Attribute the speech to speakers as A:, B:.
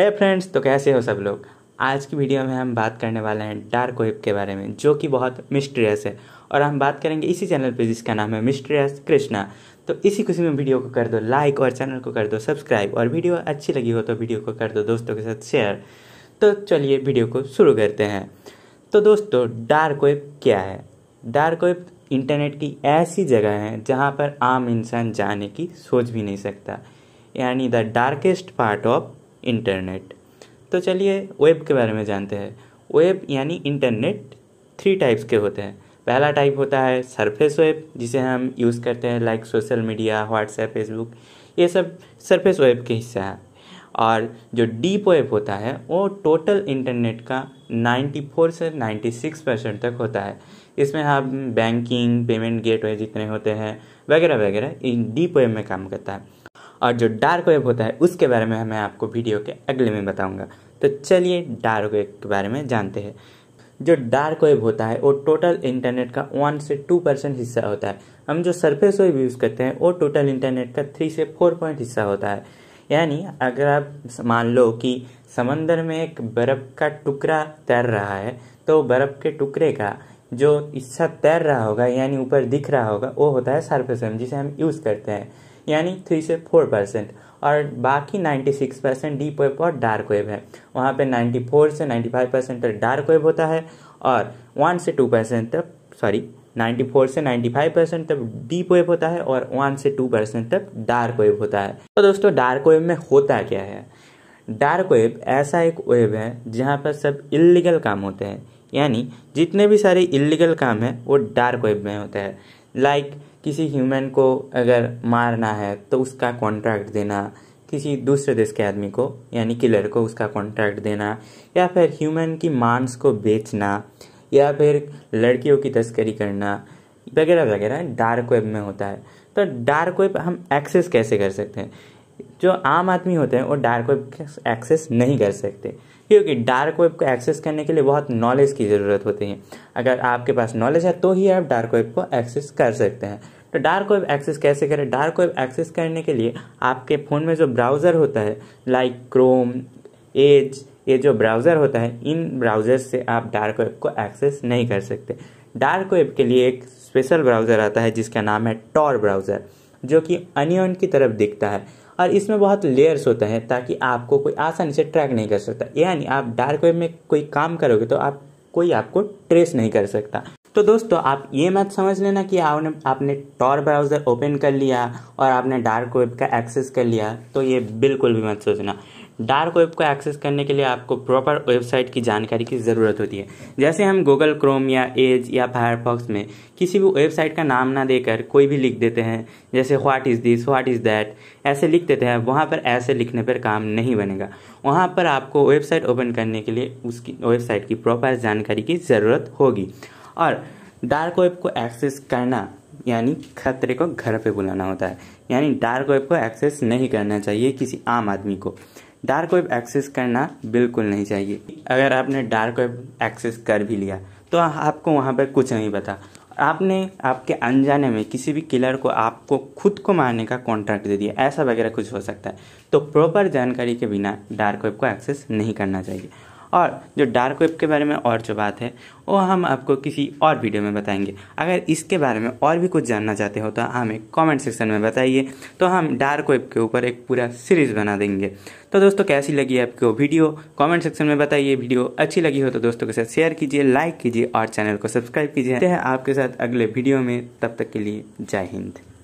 A: है फ्रेंड्स तो कैसे हो सब लोग आज की वीडियो में हम बात करने वाले हैं डार्क वेब के बारे में जो कि बहुत मिस्ट्रियस है और हम बात करेंगे इसी चैनल पे जिसका नाम है मिस्ट्रियस कृष्णा तो इसी खुशी में वीडियो को कर दो लाइक और चैनल को कर दो सब्सक्राइब और वीडियो अच्छी लगी हो तो वीडियो को कर दो दोस्तों के साथ शेयर तो चलिए वीडियो को शुरू करते हैं तो दोस्तों डार्क वेब क्या है डार्क वेब इंटरनेट की ऐसी जगह है जहाँ पर आम इंसान जाने की सोच भी नहीं सकता यानी the darkest part of internet तो चलिए वेब के बारे में जानते हैं वेब यानी इंटरनेट थ्री टाइप्स के होते हैं पहला टाइप होता है सरफेस वेब जिसे हम यूज़ करते हैं like social media WhatsApp Facebook ये सब सरफेस वेब के हिस्सा है और जो डीप वेब होता है वो टोटल इंटरनेट का 94 से 96 परसेंट तक होता है इसमें हम हाँ बैंकिंग पेमेंट गेटवे जितने होते हैं वगैरह वगैरह इन डीप वेब में काम करता है और जो डार्क वेब होता है उसके बारे में मैं आपको वीडियो के अगले में बताऊँगा तो चलिए डार्क वेब के बारे में जानते हैं जो डार्क वेब होता है वो टोटल इंटरनेट का वन से टू परसेंट हिस्सा होता है हम जो सरफेस वेब यूज़ करते हैं वो टोटल इंटरनेट का थ्री से फोर पॉइंट हिस्सा होता है यानी अगर आप मान लो कि समंदर में एक बर्फ़ का टुकड़ा तैर रहा है तो बर्फ़ के टुकड़े का जो हिस्सा तैर रहा होगा यानी ऊपर दिख रहा होगा वो होता है सरफेस वेब जिसे हम यूज़ करते हैं यानी थ्री से फोर परसेंट और बाकी 96 परसेंट डीप वेब और डार्क वेब है वहाँ पे 94 से 95 परसेंट तक डार्क वेब होता है और 1 से 2 परसेंट तक सॉरी 94 से 95 परसेंट तक डीप वेब होता है और 1 से 2 परसेंट तक डार्क वेब होता है तो दोस्तों डार्क वेब में होता क्या है डार्क वेब ऐसा एक वेब है जहाँ पर सब इलीगल काम होते हैं यानी जितने भी सारे इलीगल काम हैं वो डार्क वेब में होते हैं लाइक like, किसी ह्यूमन को अगर मारना है तो उसका कॉन्ट्रैक्ट देना किसी दूसरे देश के आदमी को यानी किलर को उसका कॉन्ट्रैक्ट देना या फिर ह्यूमन की मांस को बेचना या फिर लड़कियों की तस्करी करना वगैरह वगैरह डार्क वेब में होता है तो डार्क वेब हम एक्सेस कैसे कर सकते हैं जो आम आदमी होते हैं वो डार्क वेब एक्सेस नहीं कर सकते क्योंकि डार्क वेब को एक्सेस करने के लिए बहुत नॉलेज की ज़रूरत होती है अगर आपके पास नॉलेज है तो ही आप डार्क वेब को एक्सेस कर सकते हैं तो डार्क वेब एक्सेस कैसे करें डार्क वेब एक्सेस करने के लिए आपके फ़ोन में जो ब्राउज़र होता है लाइक क्रोम एज ये जो ब्राउज़र होता है इन ब्राउज़र से आप डार्क वेब को एक्सेस नहीं कर सकते डार्क वेब के लिए एक स्पेशल ब्राउज़र आता है जिसका नाम है टॉर ब्राउज़र जो कि अनियन की तरफ दिखता है और इसमें बहुत लेयर्स होता है ताकि आपको कोई आसानी से ट्रैक नहीं कर सकता यानी आप डार्क वेब में कोई काम करोगे तो आप कोई आपको ट्रेस नहीं कर सकता तो दोस्तों आप ये मत समझ लेना कि आपने आपने टॉर ब्राउज़र ओपन कर लिया और आपने डार्क वेब का एक्सेस कर लिया तो ये बिल्कुल भी मत सोचना डार्क वेब को एक्सेस करने के लिए आपको प्रॉपर वेबसाइट की जानकारी की ज़रूरत होती है जैसे हम गूगल क्रोम या एज या फायरफॉक्स में किसी भी वेबसाइट का नाम ना देकर कोई भी लिख देते हैं जैसे what is this what is that ऐसे लिख देते हैं वहाँ पर ऐसे लिखने पर काम नहीं बनेगा वहाँ पर आपको वेबसाइट ओपन करने के लिए उसकी वेबसाइट की प्रॉपर जानकारी की ज़रूरत होगी और डार्क वेब को एक्सेस करना यानी खतरे को घर पे बुलाना होता है यानी डार्क वेब को एक्सेस नहीं करना चाहिए किसी आम आदमी को डार्क वेब एक्सेस करना बिल्कुल नहीं चाहिए अगर आपने डार्क वेब एक्सेस कर भी लिया तो आपको वहाँ पर कुछ नहीं पता आपने आपके अनजाने में किसी भी किलर को आपको खुद को मारने का कॉन्ट्रैक्ट दे दिया ऐसा वगैरह कुछ हो सकता है तो प्रॉपर जानकारी के बिना डार्क वेब को एक्सेस नहीं करना चाहिए और जो डार्क वेब के बारे में और जो बात है वो हम आपको किसी और वीडियो में बताएंगे अगर इसके बारे में और भी कुछ जानना चाहते हो तो हमें कमेंट सेक्शन में बताइए तो हम डार्क वेब के ऊपर एक पूरा सीरीज़ बना देंगे तो दोस्तों कैसी लगी आपको वीडियो कमेंट सेक्शन में बताइए वीडियो अच्छी लगी हो तो दोस्तों के साथ शेयर कीजिए लाइक कीजिए और चैनल को सब्सक्राइब कीजिए आपके साथ अगले वीडियो में तब तक के लिए जय हिंद